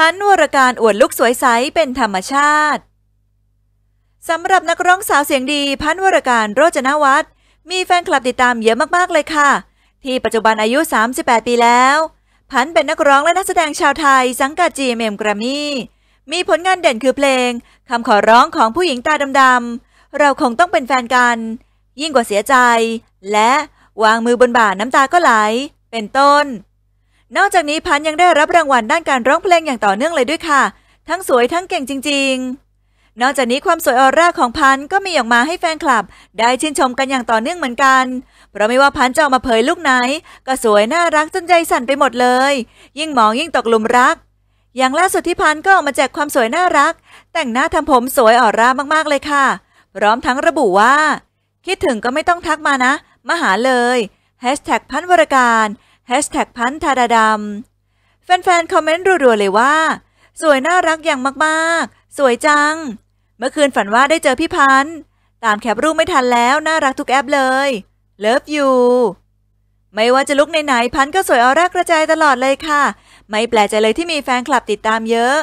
พันวรการอวดลุกสวยใสเป็นธรรมชาติ สำหรับนักร้องสาวเสียงดีพันวรการโรจนวัฒน์มีแฟนคลับติดตามเยอะมาก ๆ เลยค่ะ ที่ปัจจุบันอายุ 38 ปีแล้ว พันเป็นนักร้องและนักแสดงชาวไทย สังกัด GMM กรมี่มีผลงานเด่นคือเพลง คำขอร้องของผู้หญิงตาดำ ๆ เราคงต้องเป็นแฟนกัน ยิ่งกว่าเสียใจ และวางมือบนบ่าน้ำตาก็ไหล เป็นต้นนอกจากนี้พันยังได้รับรางวัลด้านการร้องเพลงอย่างต่อเนื่องเลยด้วยค่ะ ทั้งสวยทั้งเก่งจริง ๆ นอกจากนี้ความสวยออร่าของพันก็มีออกมาให้แฟนคลับ ได้ชื่นชมกันอย่างต่อเนื่องเหมือนกัน เพราะไม่ว่าพันจะออกมาเผยลูกไหน ก็สวยน่ารักจนใจสั่นไปหมดเลย ยิ่งมองยิ่งตกหลุมรัก อย่างล่าสุดที่พันก็ออกมาแจกความสวยน่ารัก แต่งหน้าทำผมสวยออร่ามากๆเลยค่ะ พร้อมทั้งระบุว่า คิดถึงก็ไม่ต้องทักมานะมาหาเลยแฮชแท็กพันวรการพันธาดาดำแฟนๆคอมเมนต์รัวๆเลยว่า สวย น่ารักอย่างมาก ๆ สวยจัง เมื่อคืนฝันว่าได้เจอ พี่ พันธ์ตามแคปรูปไม่ทันแล้วน่ารักทุกแอปเลยเลิฟยูไม่ว่าจะลุกไหนๆ พันก็สวยออร่ากระจายตลอดเลยค่ะ ไม่แปลกใจ เลยที่มีแฟนคลับติดตามเยอะ